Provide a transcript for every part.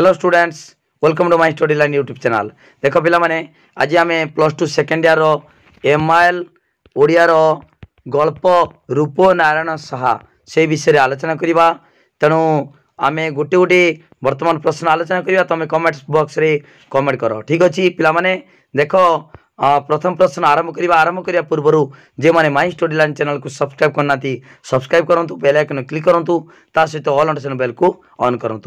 hello students welcome to my study line YouTube channel देख पाने आज आम plus two second year M I L ओडियार गल्प रूप नारायण साहा से विषय आलोचना करवा तेणु आम गोटे गोटे बर्तमान प्रश्न आलोचना करवा तुम कमेंट बक्स कमेंट कर ठीक अच्छे पाने देख प्रथम प्रश्न आरंभ करवा आरंभ करने पूर्वर जे मैंने माई स्टोरी लाइन चैनल को सब्सक्राइब करना सब्सक्राइब करूँ बेल आइकन क्लिक करूँ ता सहित अल नोटेसन बेल को अन् करूँ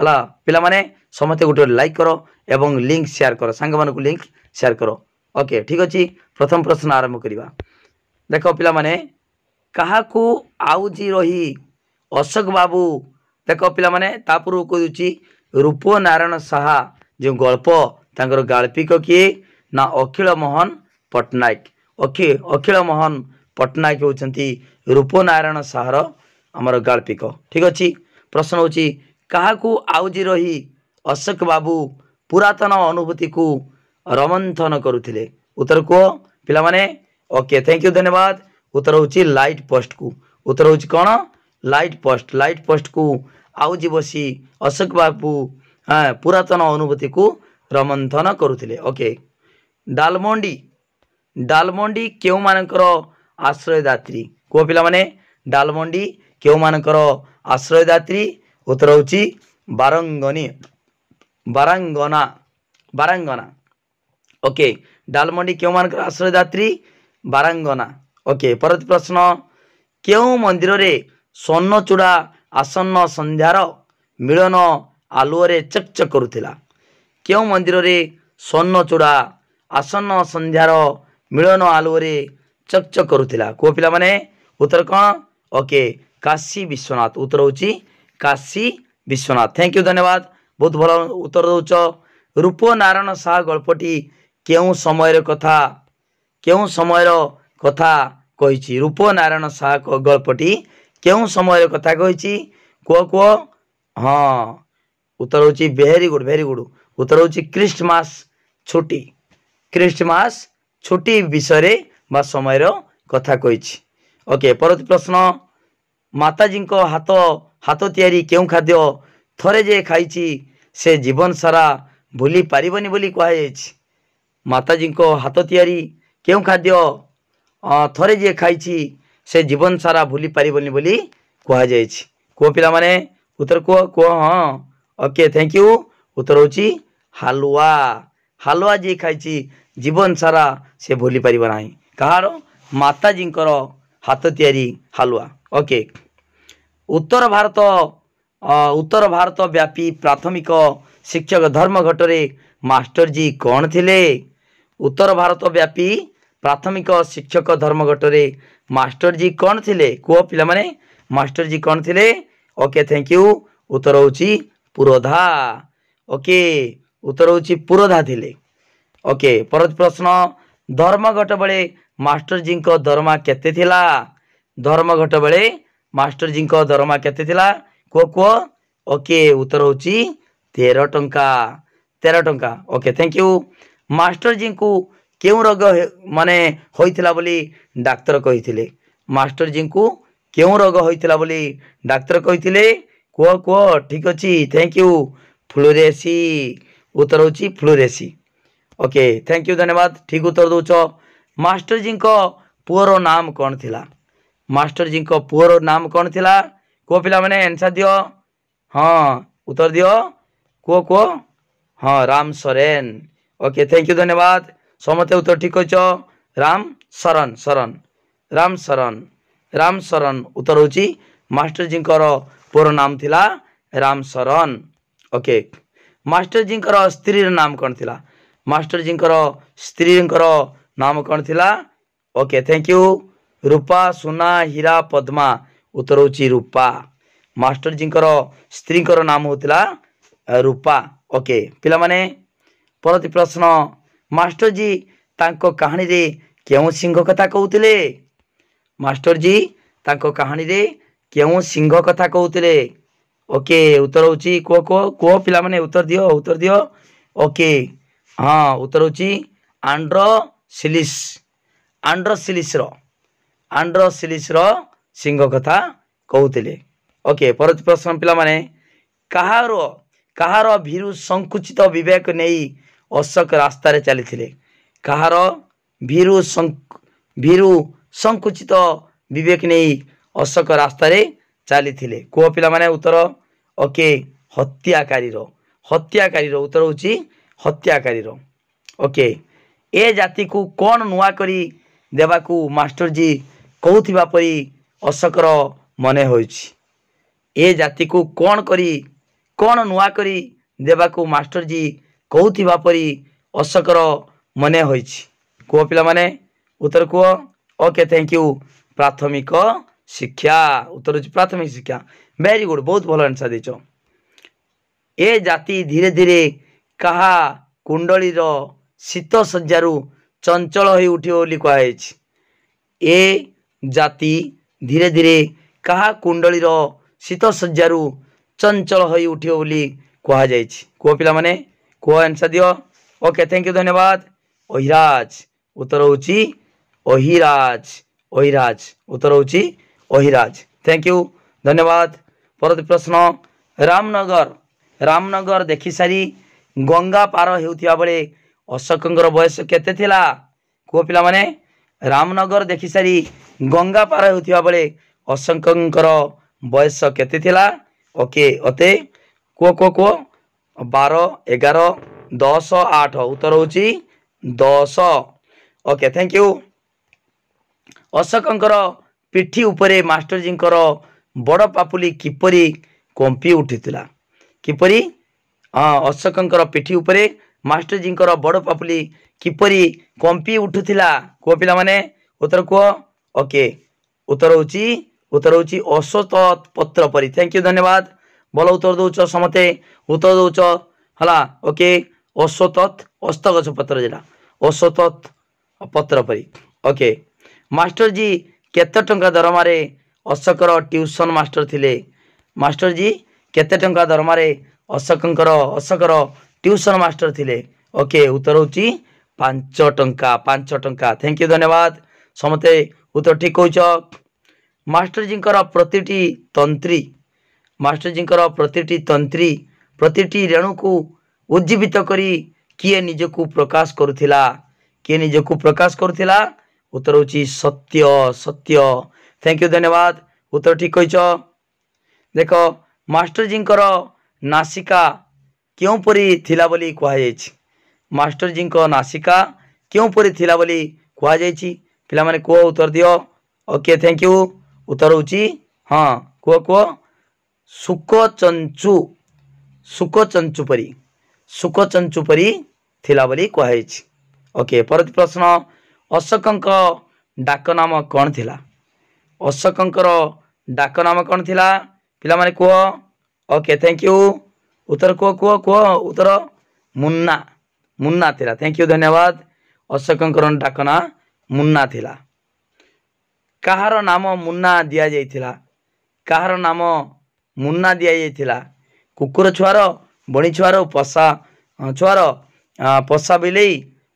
ହେଲା ପିଲାମାନେ ସମସ୍ତେ ଗୋଟେ ଗୋଟେ ଲାଇକ୍ କର ଏବଂ ଲିଙ୍କ୍ ସେୟାର କର ସାଙ୍ଗମାନଙ୍କୁ ଲିଙ୍କ୍ ସେୟାର କର ଓକେ ଠିକ୍ ଅଛି ପ୍ରଥମ ପ୍ରଶ୍ନ ଆରମ୍ଭ କରିବା ଦେଖ ପିଲାମାନେ କାହାକୁ ଆଉ ଆଉଜି ରହି ଅଶୋକ ବାବୁ ଦେଖ ପିଲାମାନେ ତା ପୂର୍ବରୁ କହୁଛି ରୂପ ନାରାୟଣ ଶାହା ଯେଉଁ ଗଳ୍ପ ତାଙ୍କର ଗାଳ୍ପିକ କିଏ ନା ଅଖିଳ ମୋହନ ପଟ୍ଟନାୟକ ଅଖି ଅଖିଳ ମୋହନ ପଟ୍ଟନାୟକ ହେଉଛନ୍ତି ରୂପ ନାରାୟଣ ଶାହାର ଆମର ଗାଳ୍ପିକ ଠିକ୍ ଅଛି ପ୍ରଶ୍ନ ହେଉଛି କାହାକୁ ଆଉଜି ରହି ଅଶୋକ ବାବୁ ପୁରାତନ ଅନୁଭୂତିକୁ ରୋମନ୍ଥନ କରୁଥିଲେ ଉତ୍ତର କୁହ ପିଲାମାନେ ଓକେ ଥ୍ୟାଙ୍କ ୟୁ ଧନ୍ୟବାଦ ଉତ୍ତର ହେଉଛି ଲାଇଟ୍ ପୋଷ୍ଟକୁ ଉତ୍ତର ହେଉଛି କ'ଣ ଲାଇଟ୍ ପୋଷ୍ଟ ଲାଇଟ୍ ପୋଷ୍ଟକୁ ଆଉଜି ବସି ଅଶୋକ ବାବୁ ପୁରାତନ ଅନୁଭୂତିକୁ ରୋମନ୍ଥନ କରୁଥିଲେ ଓକେ ଡାଲମଣ୍ଡି ଡାଲମଣ୍ଡି କେଉଁମାନଙ୍କର ଆଶ୍ରୟଦାତ୍ରୀ କୁହ ପିଲାମାନେ ଡାଲମଣ୍ଡି କେଉଁମାନଙ୍କର ଆଶ୍ରୟଦାତ୍ରୀ ଉତ୍ତର ହେଉଛି ବାରଙ୍ଗନି ବାରାଙ୍ଗନା ବାରାଙ୍ଗନା ଓକେ ଡାଲମଣ୍ଡି କେଉଁମାନଙ୍କର ଆଶ୍ରୟଦାତ୍ରୀ ବାରାଙ୍ଗନା ଓକେ ପରବର୍ତ୍ତୀ ପ୍ରଶ୍ନ କେଉଁ ମନ୍ଦିରରେ ସ୍ୱର୍ଣ୍ଣଚୂଡ଼ା ଆସନ୍ନ ସନ୍ଧ୍ୟାର ମିଳନ ଆଲୁଅରେ ଚକ୍ ଚକ୍ କରୁଥିଲା କେଉଁ ମନ୍ଦିରରେ ସ୍ୱର୍ଣ୍ଣଚୂଡ଼ା ଆସନ୍ନ ସନ୍ଧ୍ୟାର ମିଳନ ଆଲୁଅରେ ଚକ୍ ଚକ୍ କରୁଥିଲା କୁହ ପିଲାମାନେ ଉତ୍ତର କ'ଣ ଓକେ କାଶୀ ବିଶ୍ୱନାଥ ଉତ୍ତର ହେଉଛି କାଶୀ ବିଶ୍ୱନାଥ ଥ୍ୟାଙ୍କ ୟୁ ଧନ୍ୟବାଦ ବହୁତ ଭଲ ଉତ୍ତର ଦେଉଛ ରୂପନାରାୟଣ ଶାହ ଗଳ୍ପଟି କେଉଁ ସମୟର କଥା କେଉଁ ସମୟର କଥା କହିଛି ରୂପନାରାୟଣ ଶାହଙ୍କ ଗଳ୍ପଟି କେଉଁ ସମୟର କଥା କହିଛି କୁହ କୁହ ହଁ ଉତ୍ତର ହେଉଛି ଭେରି ଗୁଡ଼ ଭେରି ଗୁଡ଼ ଉତ୍ତର ହେଉଛି ଖ୍ରୀଷ୍ଟମାସ ଛୁଟି ଖ୍ରୀଷ୍ଟମାସ ଛୁଟି ବିଷୟରେ ବା ସମୟର କଥା କହିଛି ଓକେ ପରବର୍ତ୍ତୀ ପ୍ରଶ୍ନ ମାତାଜୀଙ୍କ ହାତ ହାତ ତିଆରି କେଉଁ ଖାଦ୍ୟ ଥରେ ଯେ ଖାଇଛି ସେ ଜୀବନ ସାରା ଭୁଲି ପାରିବନି ବୋଲି କୁହାଯାଇଛି ମାତାଜୀଙ୍କ ହାତ ତିଆରି କେଉଁ ଖାଦ୍ୟ ଥରେ ଯିଏ ଖାଇଛି ସେ ଜୀବନ ସାରା ଭୁଲି ପାରିବନି ବୋଲି କୁହାଯାଇଛି କୁହ ପିଲାମାନେ ଉତ୍ତର କୁହ କୁହ ହଁ ଓକେ ଥ୍ୟାଙ୍କ ୟୁ ଉତ୍ତର ହେଉଛି ହାଲୁଆ ହାଲୁଆ ଯିଏ ଖାଇଛି ଜୀବନ ସାରା ସେ ଭୁଲି ପାରିବ ନାହିଁ କାହାର ମାତାଜୀଙ୍କର ହାତ ତିଆରି ହାଲୁଆ ଓକେ ଉତ୍ତର ଭାରତ ଉତ୍ତର ଭାରତ ବ୍ୟାପୀ ପ୍ରାଥମିକ ଶିକ୍ଷକ ଧର୍ମଘଟରେ ମାଷ୍ଟରଜୀ କ'ଣ ଥିଲେ ଉତ୍ତର ଭାରତ ବ୍ୟାପୀ ପ୍ରାଥମିକ ଶିକ୍ଷକ ଧର୍ମଘଟରେ ମାଷ୍ଟରଜୀ କ'ଣ ଥିଲେ କୁହ ପିଲାମାନେ ମାଷ୍ଟରଜୀ କ'ଣ ଥିଲେ ଓକେ ଥ୍ୟାଙ୍କ ୟୁ ଉତ୍ତର ହେଉଛି ପୁରୋଧା ଓକେ ଉତ୍ତର ହେଉଛି ପୁରୋଧା ଥିଲେ ଓକେ ପର ପ୍ରଶ୍ନ ଧର୍ମଘଟ ବେଳେ ମାଷ୍ଟରଜୀଙ୍କ ଦରମା କେତେ ଥିଲା ଧର୍ମଘଟ ବେଳେ ମାଷ୍ଟରଜୀଙ୍କ ଦରମା କେତେ ଥିଲା କୁହ କୁହ ଓକେ ଉତ୍ତର ହେଉଛି ତେର ଟଙ୍କା ତେର ଟଙ୍କା ଓକେ ଥ୍ୟାଙ୍କ ୟୁ ମାଷ୍ଟରଜୀଙ୍କୁ କେଉଁ ରୋଗ ମାନେ ହୋଇଥିଲା ବୋଲି ଡାକ୍ତର କହିଥିଲେ ମାଷ୍ଟରଜୀଙ୍କୁ କେଉଁ ରୋଗ ହୋଇଥିଲା ବୋଲି ଡାକ୍ତର କହିଥିଲେ କୁହ କୁହ ଠିକ୍ ଅଛି ଥ୍ୟାଙ୍କ ୟୁ ଫ୍ଲୁରେସି ଉତ୍ତର ହେଉଛି ଫ୍ଲୁରେସି ଓକେ ଥ୍ୟାଙ୍କ ୟୁ ଧନ୍ୟବାଦ ଠିକ୍ ଉତ୍ତର ଦେଉଛ ମାଷ୍ଟରଜୀଙ୍କ ପୁଅର ନାମ କ'ଣ ଥିଲା मास्टर जी को पुअर नाम कौन थी को पिला मैंने आंसर हाँ उत्तर दि को को हाँ Ram Soren okay thank you धन्यवाद समते उत्तर ठीक हो राम शरण शरण राम शरण राम शरण उत्तर होस्टरजी मास्टर पुअर नाम थिला राम शरण ओके मास्टर स्त्री नाम कौन थी मास्टर स्त्री नाम कौन थिला ओके थैंक यू ରୂପା ସୁନା ହୀରା ପଦ୍ମା ଉତ୍ତର ହେଉଛି ରୂପା ମାଷ୍ଟରଜୀଙ୍କର ସ୍ତ୍ରୀଙ୍କର ନାମ ହେଉଥିଲା ରୂପା ଓକେ ପିଲାମାନେ ପରବର୍ତ୍ତୀ ପ୍ରଶ୍ନ ମାଷ୍ଟରଜୀ ତାଙ୍କ କାହାଣୀରେ କେଉଁ ସିଂହ କଥା କହୁଥିଲେ ମାଷ୍ଟରଜୀ ତାଙ୍କ କାହାଣୀରେ କେଉଁ ସିଂହ କଥା କହୁଥିଲେ ଓକେ ଉତ୍ତର ହେଉଛି କୁହ କୁହ କୁହ ପିଲାମାନେ ଉତ୍ତର ଦିଅ ଉତ୍ତର ଦିଅ ଓକେ ହଁ ଉତ୍ତର ହେଉଛି ଆଣ୍ଡ୍ରସିଲିସ୍ ଆଣ୍ଡ୍ରସିଲିସ୍ର ଆଣ୍ଡ୍ର ସିଲିସ୍ର ସିଂହ କଥା କହୁଥିଲେ ଓକେ ପରବର୍ତ୍ତୀ ପ୍ରଶ୍ନ ପିଲାମାନେ କାହାର କାହାର ଭୀରୁ ସଙ୍କୁଚିତ ବିବେକ ନେଇ ଅଶୋକ ରାସ୍ତାରେ ଚାଲିଥିଲେ କାହାର ଭୀରୁ ଭୀରୁ ସଙ୍କୁଚିତ ବିବେକ ନେଇ ଅଶୋକ ରାସ୍ତାରେ ଚାଲିଥିଲେ କୁହ ପିଲାମାନେ ଉତ୍ତର ଓକେ ହତ୍ୟାକାରୀର ହତ୍ୟାକାରୀର ଉତ୍ତର ହେଉଛି ହତ୍ୟାକାରୀର ଓକେ ଏ ଜାତିକୁ କ'ଣ ନୂଆ କରି ଦେବାକୁ ମାଷ୍ଟରଜୀ କହୁଥିବା ପରି ଅଶୋକର ମନେ ହୋଇଛି ଏ ଜାତିକୁ କ'ଣ କରି କ'ଣ ନୂଆ କରି ଦେବାକୁ ମାଷ୍ଟରଜୀ କହୁଥିବା ପରି ଅଶୋକର ମନେ ହୋଇଛି କୁହ ପିଲାମାନେ ଉତ୍ତର କୁହ ଓକେ ଥ୍ୟାଙ୍କ ୟୁ ପ୍ରାଥମିକ ଶିକ୍ଷା ଉତ୍ତର ହେଉଛି ପ୍ରାଥମିକ ଶିକ୍ଷା ଭେରି ଗୁଡ଼ ବହୁତ ଭଲ ଆନ୍ସର୍ ଦେଇଛ ଏ ଜାତି ଧୀରେ ଧୀରେ କାହା କୁଣ୍ଡଳୀର ଶୀତ ଶଯ୍ୟାରୁ ଚଞ୍ଚଳ ହୋଇ ଉଠିବ ବୋଲି କୁହାଯାଇଛି ଏ जाति धीरे धीरे कहा कुंडली शीत शज्जारु चंचल हो उठे बोली कई कह पा मैंने कह एनसर दि ओके थैंक यू धन्यवाद ओहिराज उत्तर होहिराज ओहिराज उत्तर होहिराज थैंक यू धन्यवाद पर प्रश्न रामनगर रामनगर देखी सारी गंगा पार बेले अशोक बयस के कह पाने ରାମନଗର ଦେଖିସାରି ଗଙ୍ଗା ପାର ହେଉଥିବା ବେଳେ ଅଶଙ୍କଙ୍କର ବୟସ କେତେ ଥିଲା ଓକେ ଅତେ କୁହ କୁହ କୁହ ବାର ଏଗାର ଦଶ ଆଠ ଉତ୍ତର ହେଉଛି ଦଶ ଓକେ ଥ୍ୟାଙ୍କ ୟୁ ଅଶୋକଙ୍କର ପିଠି ଉପରେ ମାଷ୍ଟରଜୀଙ୍କର ବଡ଼ ପାପୁଲି କିପରି କମ୍ପି ଉଠିଥିଲା କିପରି ହଁ ଅଶୋକଙ୍କର ପିଠି ଉପରେ ମାଷ୍ଟରଜୀଙ୍କର ବଡ଼ ପାପୁଲି କିପରି କମ୍ପି ଉଠୁଥିଲା କୁହ ପିଲାମାନେ ଉତ୍ତର କୁହ ଓକେ ଉତ୍ତର ହେଉଛି ଉତ୍ତର ହେଉଛି ଅଶ୍ୱତ ପତ୍ର ପରି ଥ୍ୟାଙ୍କ ୟୁ ଧନ୍ୟବାଦ ଭଲ ଉତ୍ତର ଦେଉଛ ସମସ୍ତେ ଉତ୍ତର ଦେଉଛ ହେଲା ଓକେ ଅଶ୍ୱତତ୍ ଅସ୍ତଗଛ ପତ୍ର ଯେଟା ଅଶ୍ୱତତ୍ ପତ୍ର ପରି ଓକେ ମାଷ୍ଟର ଜୀ କେତେ ଟଙ୍କା ଦରମାରେ ଅଶୋକର ଟ୍ୟୁସନ୍ ମାଷ୍ଟର ଥିଲେ ମାଷ୍ଟର ଜୀ କେତେ ଟଙ୍କା ଦରମାରେ ଅଶୋକଙ୍କର ଅଶୋକର ଟ୍ୟୁସନ୍ ମାଷ୍ଟର ଥିଲେ ଓକେ ଉତ୍ତର ହେଉଛି ପାଞ୍ଚ ଟଙ୍କା ପାଞ୍ଚ ଟଙ୍କା ଥ୍ୟାଙ୍କ ୟୁ ଧନ୍ୟବାଦ ସମସ୍ତେ ଉତ୍ତର ଠିକ୍ କହୁଛ ମାଷ୍ଟରଜୀଙ୍କର ପ୍ରତିଟି ତନ୍ତ୍ରୀ ମାଷ୍ଟରଜୀଙ୍କର ପ୍ରତିଟି ତନ୍ତ୍ରୀ ପ୍ରତିଟି ରେଣୁକୁ ଉଜ୍ଜୀବିତ କରି କିଏ ନିଜକୁ ପ୍ରକାଶ କରୁଥିଲା କିଏ ନିଜକୁ ପ୍ରକାଶ କରୁଥିଲା ଉତ୍ତର ହେଉଛି ସତ୍ୟ ସତ୍ୟ ଥ୍ୟାଙ୍କ ୟୁ ଧନ୍ୟବାଦ ଉତ୍ତର ଠିକ୍ କହିଛ ଦେଖ ମାଷ୍ଟରଜୀଙ୍କର ନାସିକା କେଉଁପରି ଥିଲା ବୋଲି କୁହାଯାଇଛି ମାଷ୍ଟରଜୀଙ୍କ ନାସିକା କେଉଁପରି ଥିଲା ବୋଲି କୁହାଯାଇଛି ପିଲାମାନେ କୁହ ଉତ୍ତର ଦିଅ ଓକେ ଥ୍ୟାଙ୍କ ୟୁ ଉତ୍ତର ହେଉଛି ହଁ କୁହ କୁହ ଶୁକଚଞ୍ଚୁ ଶୁକଚଞ୍ଚୁ ପରି ଶୁକଚଞ୍ଚୁ ପରି ଥିଲା ବୋଲି କୁହାଯାଇଛି ଓକେ ପରବର୍ତ୍ତୀ ପ୍ରଶ୍ନ ଅଶୋକଙ୍କ ଡାକନାମ କ'ଣ ଥିଲା ଅଶୋକଙ୍କର ଡାକନାମ କ'ଣ ଥିଲା ପିଲାମାନେ କୁହ ଓକେ ଥ୍ୟାଙ୍କ ୟୁ ଉତ୍ତର କୁହ କୁହ କୁହ ଉତ୍ତର ମୁନ୍ନା ମୁନ୍ନା ଥିଲା ଥ୍ୟାଙ୍କ ୟୁ ଧନ୍ୟବାଦ ଅଶୋକଙ୍କର ଡାକ ନାଁ ମୁନ୍ନା ଥିଲା କାହାର ନାମ ମୁନ୍ନା ଦିଆଯାଇଥିଲା କାହାର ନାମ ମୁନ୍ନା ଦିଆଯାଇଥିଲା କୁକୁର ଛୁଆର ବଣି ଛୁଆର ପଶା ଛୁଆର ପଶା ବିଲେଇ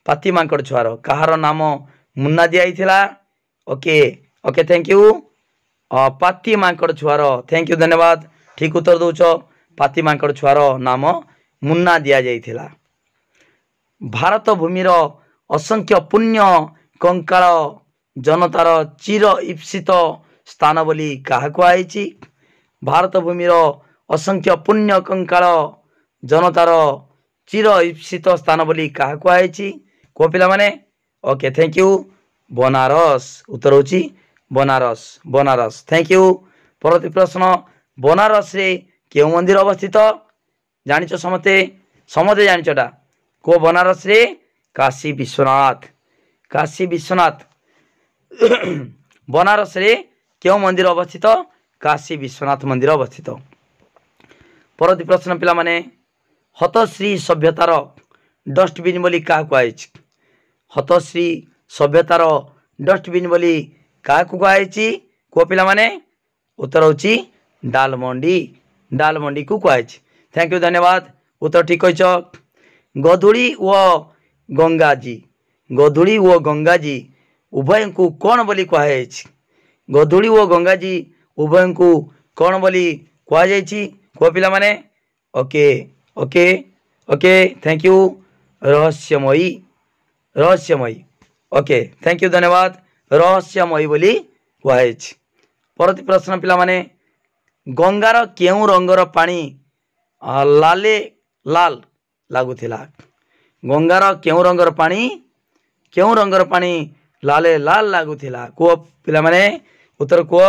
ପାତି ମାଙ୍କଡ଼ ଛୁଆର କାହାର ନାମ ମୁନ୍ନା ଦିଆଯାଇଥିଲା ଓକେ ଓକେ ଥ୍ୟାଙ୍କ ୟୁ ପାତି ମାଙ୍କଡ଼ ଛୁଆର ଥ୍ୟାଙ୍କ ୟୁ ଧନ୍ୟବାଦ ଠିକ୍ ଉତ୍ତର ଦେଉଛ ପାତି ମାଙ୍କଡ଼ ଛୁଆର ନାମ ମୁନ୍ନା ଦିଆଯାଇଥିଲା ଭାରତ ଭୂମିର ଅସଂଖ୍ୟ ପୁଣ୍ୟ କଙ୍କାଳ ଜନତାର ଚିର ଇପ୍ସିତ ସ୍ଥାନ ବୋଲି କାହା କୁହାଯାଇଛି ଭାରତ ଭୂମିର ଅସଂଖ୍ୟ ପୁଣ୍ୟ କଙ୍କାଳ ଜନତାର ଚିର ଇପ୍ସିତ ସ୍ଥାନ ବୋଲି କାହା କୁହାଯାଇଛି କୁହ ପିଲାମାନେ ଓକେ ଥ୍ୟାଙ୍କ ୟୁ ବନାରସ ଉତ୍ତର ହେଉଛି ବନାରସ ବନାରସ ଥ୍ୟାଙ୍କ ୟୁ ପରବର୍ତ୍ତୀ ପ୍ରଶ୍ନ ବନାରସରେ କେଉଁ ମନ୍ଦିର ଅବସ୍ଥିତ ଜାଣିଛ ସମସ୍ତେ ସମସ୍ତେ ଜାଣିଛଟା को बनारस से काशी विश्वनाथ काशी विश्वनाथ बनारसରେ କେଉଁ ମନ୍ଦିର ଅବସ୍ଥିତ କାଶୀ ବିଶ୍ୱନାଥ ମନ୍ଦିର ଅବସ୍ଥିତ ପରବର୍ତ୍ତୀ ପ୍ରଶ୍ନ ପିଲାମାନେ ହତଶ୍ରୀ ସଭ୍ୟତାର ଡଷ୍ଟବିନ୍ ବୋଲି କାହାକୁ କୁହାଯାଇଛି ହତଶ୍ରୀ ସଭ୍ୟତାର ଡଷ୍ଟବିନ୍ ବୋଲି କାହାକୁ କୁହାଯାଇଛି କୁହ ପିଲାମାନେ ଉତ୍ତର ହେଉଛି ଡାଲମଣ୍ଡି ଡାଲମଣ୍ଡିକୁ କୁହାଯାଇଛି ଥ୍ୟାଙ୍କ ୟୁ ଧନ୍ୟବାଦ ଉତ୍ତର ଠିକ୍ କହିଛ गधूली व गंगाजी गधूली व गंगाजी उभय को कौन बोली कह गधूली व गंगाजी उभय को कौन बोली कह पा मैने okay okay okay thank you रहस्यमयी रहस्यमयी ओके थैंक यू धन्यवाद रहस्यमयी बोली कह परी प्रश्न पाने गंगार के रंगर पा लाले लाल ଲାଗୁଥିଲା ଗଙ୍ଗାର କେଉଁ ରଙ୍ଗର ପାଣି କେଉଁ ରଙ୍ଗର ପାଣି ଲାଲେ ଲାଲ ଲାଗୁଥିଲା କୁହ ପିଲାମାନେ ଉତ୍ତର କୁହ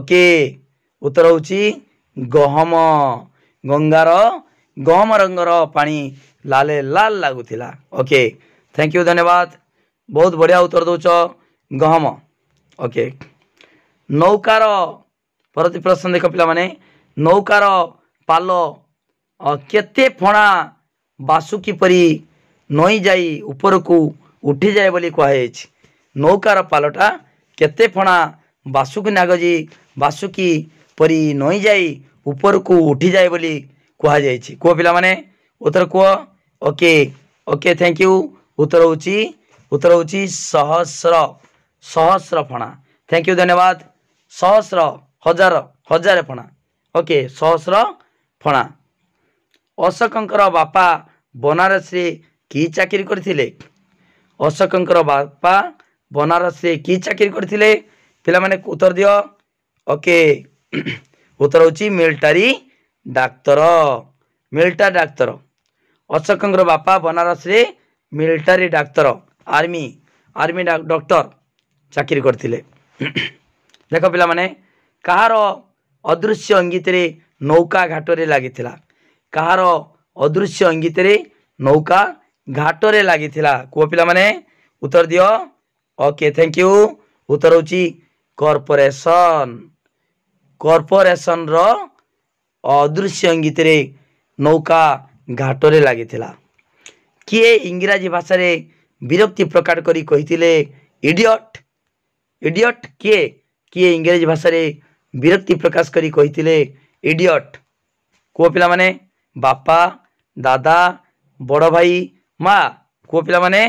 ଓକେ ଉତ୍ତର ହେଉଛି ଗହମ ଗଙ୍ଗାର ଗହମ ରଙ୍ଗର ପାଣି ଲାଲେ ଲାଲ ଲାଗୁଥିଲା ଓକେ थैंक यू धन्यवाद बहुत बढ़िया उत्तर दौच गहम ओके नौकार परती प्रश्न देख पे नौकार पाल केते फणा ବାସୁ କିପରି ନଇଁ ଯାଇ ଉପରକୁ ଉଠିଯାଏ ବୋଲି କୁହାଯାଇଛି ନୌକାର ପାଲଟା କେତେ ଫଣା ବାସୁକି ନାଗଜି ବାସୁକି ପରି ନଇଁ ଯାଇ ଉପରକୁ ଉଠିଯାଏ ବୋଲି କୁହାଯାଇଛି କୁହ ପିଲାମାନେ ଉତ୍ତର କୁହ ଓକେ ଓକେ ଥ୍ୟାଙ୍କ ୟୁ ଉତ୍ତର ହେଉଛି ଉତ୍ତର ହେଉଛି ସହସ୍ର ସହସ୍ର ଫଣା ଥ୍ୟାଙ୍କ ୟୁ ଧନ୍ୟବାଦ ସହସ୍ର ହଜାର ହଜାର ଫଣା ଓକେ ସହସ୍ର ଫଣା ଅଶୋକଙ୍କର ବାପା ବନାରସରେ କି ଚାକିରି କରିଥିଲେ ଅଶୋକଙ୍କର ବାପା ବନାରସରେ କି ଚାକିରି କରିଥିଲେ ପିଲାମାନେ ଉତ୍ତର ଦିଅ ଓକେ ଉତ୍ତର ହେଉଛି ମିଲିଟାରୀ ଡାକ୍ତର ମିଲିଟାରୀ ଡାକ୍ତର ଅଶୋକଙ୍କର ବାପା ବନାରସରେ ମିଲିଟାରୀ ଡାକ୍ତର ଆର୍ମି ଆର୍ମି ଡକ୍ଟର ଚାକିରି କରିଥିଲେ ଦେଖ ପିଲାମାନେ କାହାର ଅଦୃଶ୍ୟ ଅଙ୍ଗିତରେ ନୌକା ଘାଟରେ ଲାଗିଥିଲା କାହାର ଅଦୃଶ୍ୟ ଇଙ୍ଗିତରେ ନୌକା ଘାଟରେ ଲାଗିଥିଲା କୁହ ପିଲାମାନେ ଉତ୍ତର ଦିଅ ଓକେ ଥ୍ୟାଙ୍କ ୟୁ ଉତ୍ତର ହେଉଛି କର୍ପୋରେସନ୍ କର୍ପୋରେସନ୍ର ଅଦୃଶ୍ୟ ଇଙ୍ଗିତରେ ନୌକା ଘାଟରେ ଲାଗିଥିଲା କିଏ ଇଂରାଜୀ ଭାଷାରେ ବିରକ୍ତି ପ୍ରକାଶ କରି କହିଥିଲେ ଇଡ଼ିଅଟ୍ ଇଡ଼ିଅଟ୍ କିଏ କିଏ ଇଂରାଜୀ ଭାଷାରେ ବିରକ୍ତି ପ୍ରକାଶ କରି କହିଥିଲେ ଇଡ଼ିଅଟ୍ କୁହ ପିଲାମାନେ বাপা দাদা বড় ভাই ମା ପୁଅ ପିଲାମାନେ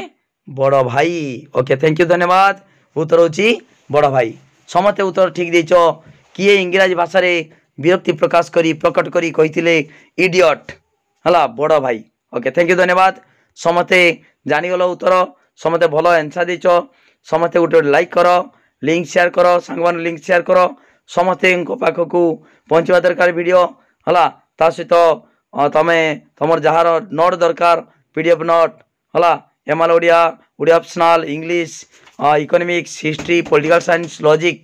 ବଡ଼ ଭାଇ ଓକେ ଥ୍ୟାଙ୍କ ୟୁ ଧନ୍ୟବାଦ ଉତ୍ତର ହେଉଛି ବଡ଼ ଭାଇ ସମସ୍ତେ ଉତ୍ତର ଠିକ୍ ଦେଇଛ କିଏ ଇଂରାଜୀ ଭାଷାରେ ବିରକ୍ତି ପ୍ରକାଶ କରି ପ୍ରକଟ କରି କହିଥିଲେ ଇଡ଼ିଅଟ୍ ହେଲା ବଡ଼ ଭାଇ ଓକେ ଥ୍ୟାଙ୍କ ୟୁ ଧନ୍ୟବାଦ ସମସ୍ତେ ଜାଣିଗଲ ଉତ୍ତର ସମସ୍ତେ ଭଲ ଆନ୍ସର୍ ଦେଇଛ ସମସ୍ତେ ଗୋଟେ ଗୋଟେ ଲାଇକ୍ କର ଲିଙ୍କ୍ ସେୟାର କର ସାଙ୍ଗମାନଙ୍କୁ ଲିଙ୍କ୍ ସେୟାର କର ସମସ୍ତେଙ୍କ ପାଖକୁ ପହଞ୍ଚିବା ଦରକାର ଭିଡ଼ିଓ ହେଲା ତା ସହିତ ତମେ ତମର ଯାହାର ନୋଟ୍ ଦରକାର ପି ଡି ଏଫ୍ ନୋଟ୍ ହେଲା M L Odia Odia optional English economics history political science logic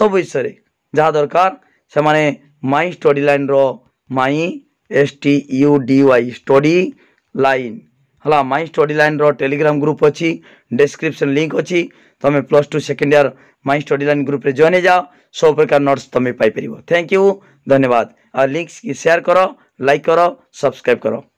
ସବୁ ବିଷୟରେ ଯାହା ଦରକାର ସେମାନେ ମାଇ ଷ୍ଟଡ଼ି ଲାଇନ୍ର my S T U D Y study line ହେଲା ମାଇ ଷ୍ଟଡ଼ି ଲାଇନ୍ର ଟେଲିଗ୍ରାମ ଗ୍ରୁପ୍ ଅଛି ଡେସ୍କ୍ରିପସନ୍ ଲିଙ୍କ୍ ଅଛି ତୁମେ plus two second year my study line ଗ୍ରୁପ୍ରେ ଜଏନ୍ ହେଇଯାଅ ସବୁ ପ୍ରକାର ନୋଟ୍ସ ତୁମେ ପାଇପାରିବ ଥ୍ୟାଙ୍କ ୟୁ ଧନ୍ୟବାଦ ଆଉ ଲିଙ୍କ୍ସ ସେୟାର କର लाइक करो सब्सक्राइब करो